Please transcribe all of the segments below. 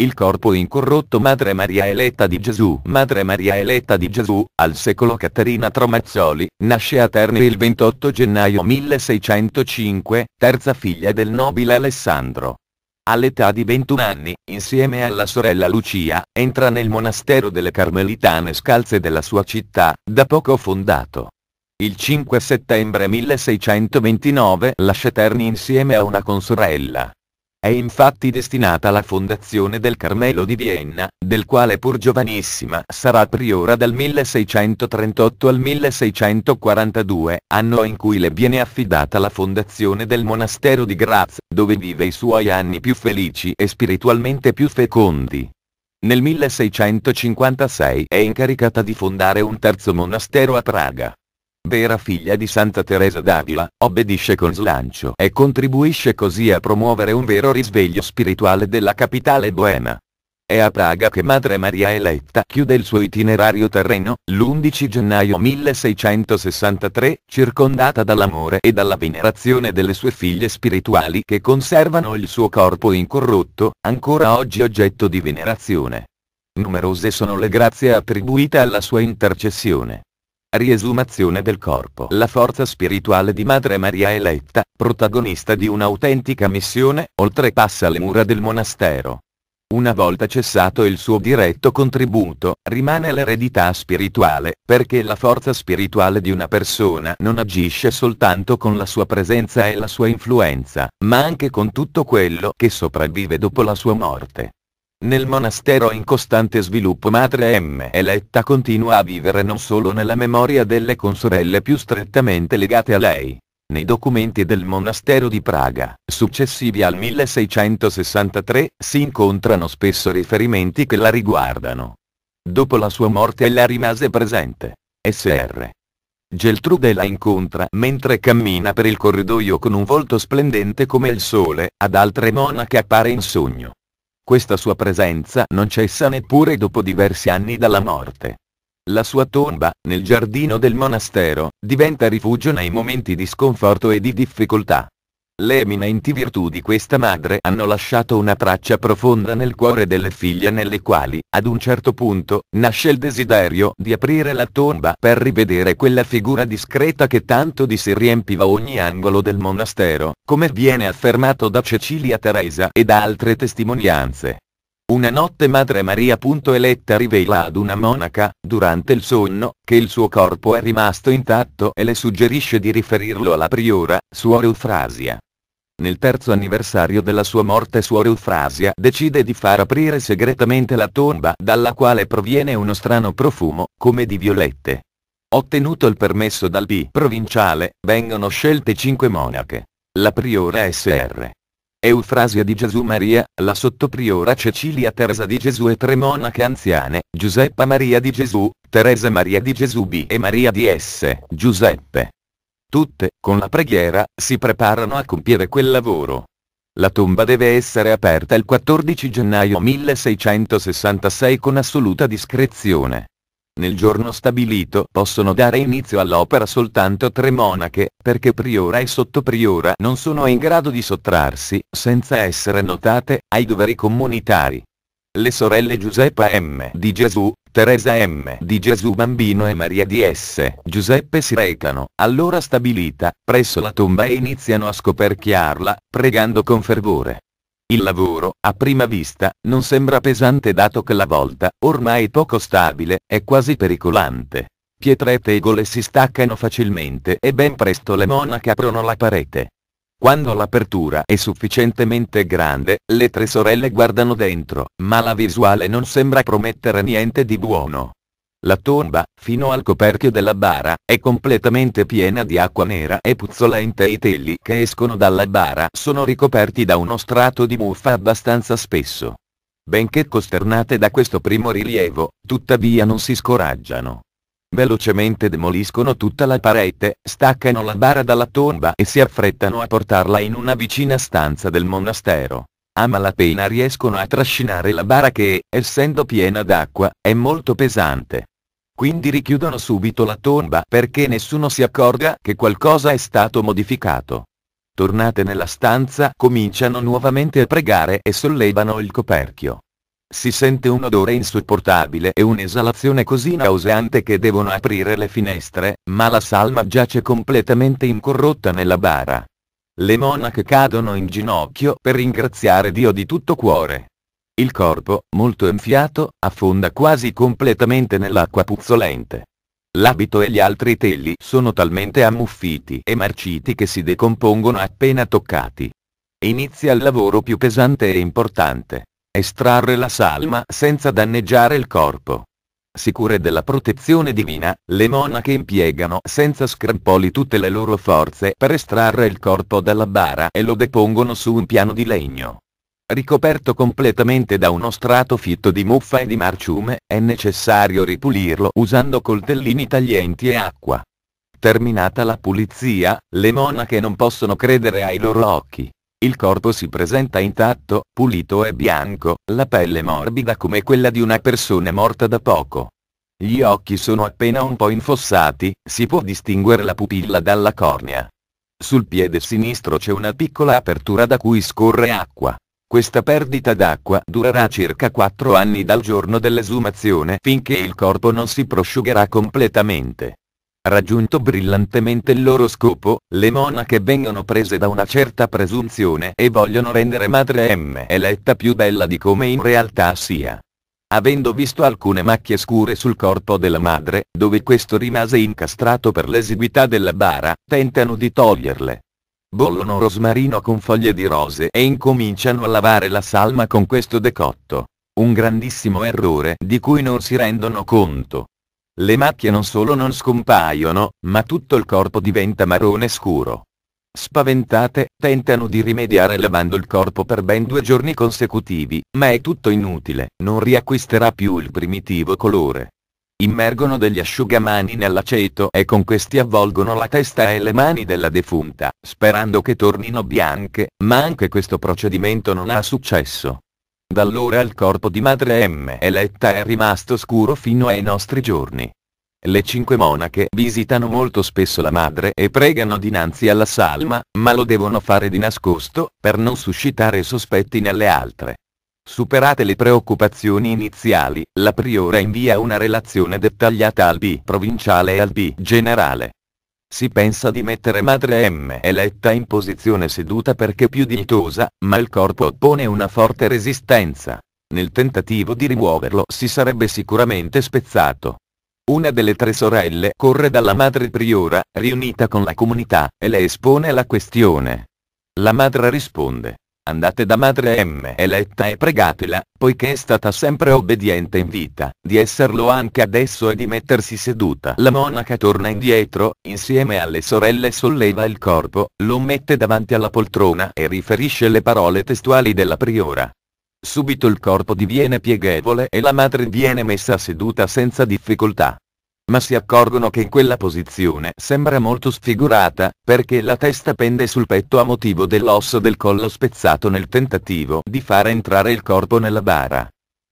il corpo incorrotto Madre Maria eletta di Gesù. Madre Maria eletta di Gesù, al secolo Caterina Tromazzoli, nasce a Terni il 28 gennaio 1605, terza figlia del nobile Alessandro. All'età di 21 anni, insieme alla sorella Lucia, entra nel monastero delle Carmelitane Scalze della sua città, da poco fondato. Il 5 settembre 1629 lascia Terni insieme a una consorella, è infatti destinata alla fondazione del Carmelo di Vienna, del quale pur giovanissima sarà priora dal 1638 al 1642, anno in cui le viene affidata la fondazione del monastero di Graz, dove vive i suoi anni più felici e spiritualmente più fecondi. Nel 1656 è incaricata di fondare un terzo monastero a Praga vera figlia di Santa Teresa d'Avila, obbedisce con slancio e contribuisce così a promuovere un vero risveglio spirituale della capitale boema. È a Praga che Madre Maria Eletta chiude il suo itinerario terreno, l'11 gennaio 1663, circondata dall'amore e dalla venerazione delle sue figlie spirituali che conservano il suo corpo incorrotto, ancora oggi oggetto di venerazione. Numerose sono le grazie attribuite alla sua intercessione. Riesumazione del corpo. La forza spirituale di Madre Maria eletta, protagonista di un'autentica missione, oltrepassa le mura del monastero. Una volta cessato il suo diretto contributo, rimane l'eredità spirituale, perché la forza spirituale di una persona non agisce soltanto con la sua presenza e la sua influenza, ma anche con tutto quello che sopravvive dopo la sua morte. Nel monastero in costante sviluppo Madre M. Eletta continua a vivere non solo nella memoria delle consorelle più strettamente legate a lei. Nei documenti del monastero di Praga, successivi al 1663, si incontrano spesso riferimenti che la riguardano. Dopo la sua morte ella rimase presente. Sr. Geltrude la incontra mentre cammina per il corridoio con un volto splendente come il sole, ad altre monache appare in sogno. Questa sua presenza non cessa neppure dopo diversi anni dalla morte. La sua tomba, nel giardino del monastero, diventa rifugio nei momenti di sconforto e di difficoltà. Le eminenti virtù di questa madre hanno lasciato una traccia profonda nel cuore delle figlie nelle quali, ad un certo punto, nasce il desiderio di aprire la tomba per rivedere quella figura discreta che tanto di si riempiva ogni angolo del monastero, come viene affermato da Cecilia Teresa e da altre testimonianze. Una notte Madre Maria. Eletta rivela ad una monaca, durante il sonno, che il suo corpo è rimasto intatto e le suggerisce di riferirlo alla priora, suor Eufrasia. Nel terzo anniversario della sua morte Suor Eufrasia decide di far aprire segretamente la tomba dalla quale proviene uno strano profumo, come di violette. Ottenuto il permesso dal B provinciale, vengono scelte cinque monache. La priora Sr. Eufrasia di Gesù Maria, la sottopriora Cecilia Teresa di Gesù e tre monache anziane, Giuseppa Maria di Gesù, Teresa Maria di Gesù B e Maria di S. Giuseppe. Tutte, con la preghiera, si preparano a compiere quel lavoro. La tomba deve essere aperta il 14 gennaio 1666 con assoluta discrezione. Nel giorno stabilito possono dare inizio all'opera soltanto tre monache, perché priora e sottopriora non sono in grado di sottrarsi, senza essere notate, ai doveri comunitari. Le sorelle Giuseppa M. di Gesù, Teresa M. di Gesù Bambino e Maria di S. Giuseppe si recano, allora stabilita, presso la tomba e iniziano a scoperchiarla, pregando con fervore. Il lavoro, a prima vista, non sembra pesante dato che la volta, ormai poco stabile, è quasi pericolante. Pietre e tegole si staccano facilmente e ben presto le monache aprono la parete. Quando l'apertura è sufficientemente grande, le tre sorelle guardano dentro, ma la visuale non sembra promettere niente di buono. La tomba, fino al coperchio della bara, è completamente piena di acqua nera e puzzolente e i teli che escono dalla bara sono ricoperti da uno strato di muffa abbastanza spesso. Benché costernate da questo primo rilievo, tuttavia non si scoraggiano. Velocemente demoliscono tutta la parete, staccano la bara dalla tomba e si affrettano a portarla in una vicina stanza del monastero. A malapena riescono a trascinare la bara che, essendo piena d'acqua, è molto pesante. Quindi richiudono subito la tomba perché nessuno si accorga che qualcosa è stato modificato. Tornate nella stanza, cominciano nuovamente a pregare e sollevano il coperchio. Si sente un odore insopportabile e un'esalazione così nauseante che devono aprire le finestre, ma la salma giace completamente incorrotta nella bara. Le monache cadono in ginocchio per ringraziare Dio di tutto cuore. Il corpo, molto enfiato, affonda quasi completamente nell'acqua puzzolente. L'abito e gli altri teli sono talmente ammuffiti e marciti che si decompongono appena toccati. Inizia il lavoro più pesante e importante. Estrarre la salma senza danneggiare il corpo. Sicure della protezione divina, le monache impiegano senza scrampoli tutte le loro forze per estrarre il corpo dalla bara e lo depongono su un piano di legno. Ricoperto completamente da uno strato fitto di muffa e di marciume, è necessario ripulirlo usando coltellini taglienti e acqua. Terminata la pulizia, le monache non possono credere ai loro occhi. Il corpo si presenta intatto, pulito e bianco, la pelle morbida come quella di una persona morta da poco. Gli occhi sono appena un po' infossati, si può distinguere la pupilla dalla cornea. Sul piede sinistro c'è una piccola apertura da cui scorre acqua. Questa perdita d'acqua durerà circa 4 anni dal giorno dell'esumazione finché il corpo non si prosciugherà completamente. Raggiunto brillantemente il loro scopo, le monache vengono prese da una certa presunzione e vogliono rendere madre M. Eletta più bella di come in realtà sia. Avendo visto alcune macchie scure sul corpo della madre, dove questo rimase incastrato per l'esiguità della bara, tentano di toglierle. Bollono rosmarino con foglie di rose e incominciano a lavare la salma con questo decotto. Un grandissimo errore di cui non si rendono conto. Le macchie non solo non scompaiono, ma tutto il corpo diventa marrone scuro. Spaventate, tentano di rimediare lavando il corpo per ben due giorni consecutivi, ma è tutto inutile, non riacquisterà più il primitivo colore. Immergono degli asciugamani nell'aceto e con questi avvolgono la testa e le mani della defunta, sperando che tornino bianche, ma anche questo procedimento non ha successo. Da allora il corpo di madre M. Eletta è rimasto scuro fino ai nostri giorni. Le cinque monache visitano molto spesso la madre e pregano dinanzi alla salma, ma lo devono fare di nascosto, per non suscitare sospetti nelle altre. Superate le preoccupazioni iniziali, la priora invia una relazione dettagliata al B provinciale e al B generale. Si pensa di mettere madre M eletta in posizione seduta perché più dignitosa, ma il corpo oppone una forte resistenza. Nel tentativo di rimuoverlo si sarebbe sicuramente spezzato. Una delle tre sorelle corre dalla madre priora, riunita con la comunità, e le espone la questione. La madre risponde. Andate da madre M. Eletta e pregatela, poiché è stata sempre obbediente in vita, di esserlo anche adesso e di mettersi seduta. La monaca torna indietro, insieme alle sorelle solleva il corpo, lo mette davanti alla poltrona e riferisce le parole testuali della priora. Subito il corpo diviene pieghevole e la madre viene messa seduta senza difficoltà ma si accorgono che quella posizione sembra molto sfigurata, perché la testa pende sul petto a motivo dell'osso del collo spezzato nel tentativo di far entrare il corpo nella bara.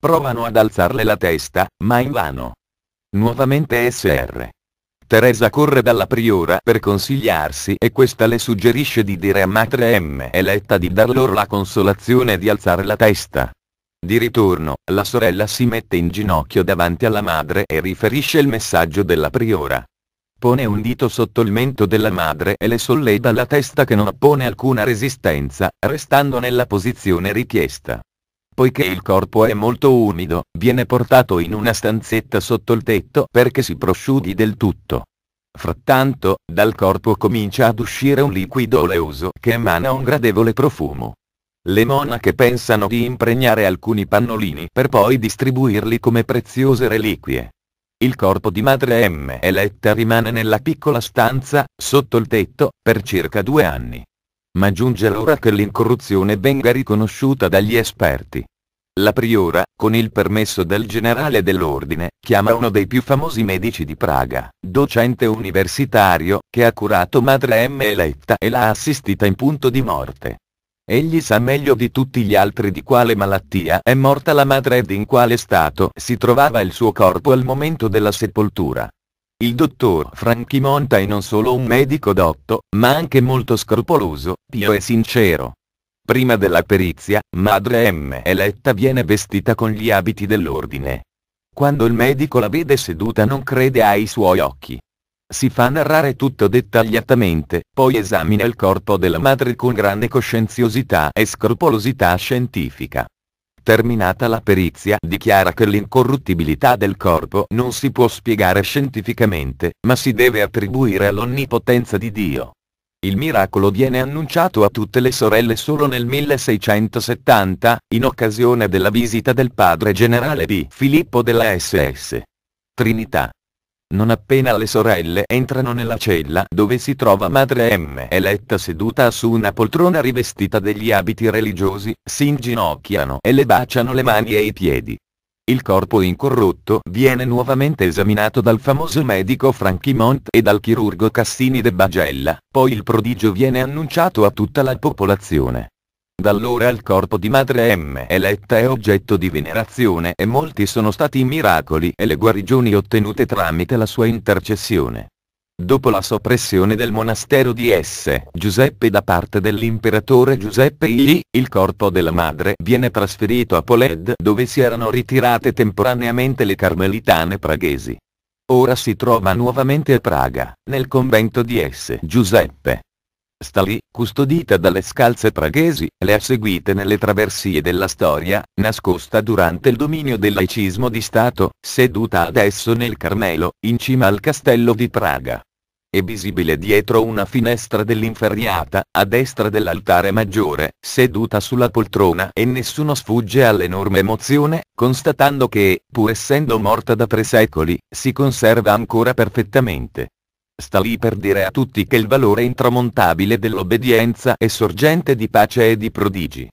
Provano ad alzarle la testa, ma invano. Nuovamente SR. Teresa corre dalla priora per consigliarsi e questa le suggerisce di dire a Matre M eletta di dar loro la consolazione di alzare la testa. Di ritorno, la sorella si mette in ginocchio davanti alla madre e riferisce il messaggio della priora. Pone un dito sotto il mento della madre e le solleva la testa che non appone alcuna resistenza, restando nella posizione richiesta. Poiché il corpo è molto umido, viene portato in una stanzetta sotto il tetto perché si prosciughi del tutto. Frattanto, dal corpo comincia ad uscire un liquido oleoso che emana un gradevole profumo. Le monache pensano di impregnare alcuni pannolini per poi distribuirli come preziose reliquie. Il corpo di madre M. Eletta rimane nella piccola stanza, sotto il tetto, per circa due anni. Ma giunge l'ora che l'incorruzione venga riconosciuta dagli esperti. La priora, con il permesso del generale dell'ordine, chiama uno dei più famosi medici di Praga, docente universitario, che ha curato madre M. Eletta e l'ha assistita in punto di morte. Egli sa meglio di tutti gli altri di quale malattia è morta la madre ed in quale stato si trovava il suo corpo al momento della sepoltura. Il dottor Franchi Monta è non solo un medico dotto, ma anche molto scrupoloso, pio e sincero. Prima della perizia, madre M. Eletta viene vestita con gli abiti dell'ordine. Quando il medico la vede seduta non crede ai suoi occhi. Si fa narrare tutto dettagliatamente, poi esamina il corpo della madre con grande coscienziosità e scrupolosità scientifica. Terminata la perizia dichiara che l'incorruttibilità del corpo non si può spiegare scientificamente, ma si deve attribuire all'onnipotenza di Dio. Il miracolo viene annunciato a tutte le sorelle solo nel 1670, in occasione della visita del padre generale di Filippo della SS. Trinità. Non appena le sorelle entrano nella cella dove si trova madre M eletta seduta su una poltrona rivestita degli abiti religiosi, si inginocchiano e le baciano le mani e i piedi. Il corpo incorrotto viene nuovamente esaminato dal famoso medico Franchimont e dal chirurgo Cassini de Bagella, poi il prodigio viene annunciato a tutta la popolazione. Da allora il corpo di madre M. Eletta è oggetto di venerazione e molti sono stati i miracoli e le guarigioni ottenute tramite la sua intercessione. Dopo la soppressione del monastero di S. Giuseppe da parte dell'imperatore Giuseppe I, il corpo della madre viene trasferito a Poled dove si erano ritirate temporaneamente le carmelitane praghesi. Ora si trova nuovamente a Praga, nel convento di S. Giuseppe sta lì, custodita dalle scalze praghesi, le ha seguite nelle traversie della storia, nascosta durante il dominio del laicismo di Stato, seduta adesso nel Carmelo, in cima al castello di Praga. È visibile dietro una finestra dell'inferriata, a destra dell'altare maggiore, seduta sulla poltrona e nessuno sfugge all'enorme emozione, constatando che, pur essendo morta da tre secoli, si conserva ancora perfettamente. Sta lì per dire a tutti che il valore intramontabile dell'obbedienza è sorgente di pace e di prodigi.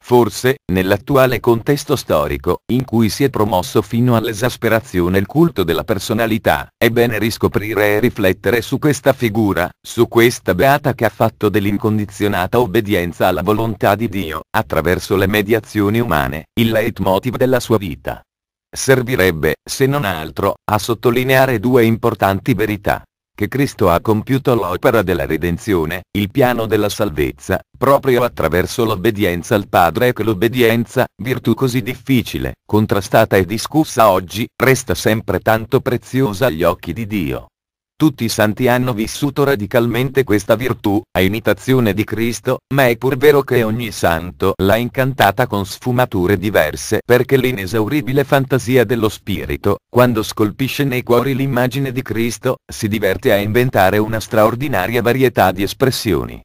Forse, nell'attuale contesto storico, in cui si è promosso fino all'esasperazione il culto della personalità, è bene riscoprire e riflettere su questa figura, su questa beata che ha fatto dell'incondizionata obbedienza alla volontà di Dio, attraverso le mediazioni umane, il leitmotiv della sua vita. Servirebbe, se non altro, a sottolineare due importanti verità che Cristo ha compiuto l'opera della redenzione, il piano della salvezza, proprio attraverso l'obbedienza al Padre e che l'obbedienza, virtù così difficile, contrastata e discussa oggi, resta sempre tanto preziosa agli occhi di Dio. Tutti i santi hanno vissuto radicalmente questa virtù, a imitazione di Cristo, ma è pur vero che ogni santo l'ha incantata con sfumature diverse perché l'inesauribile fantasia dello spirito, quando scolpisce nei cuori l'immagine di Cristo, si diverte a inventare una straordinaria varietà di espressioni.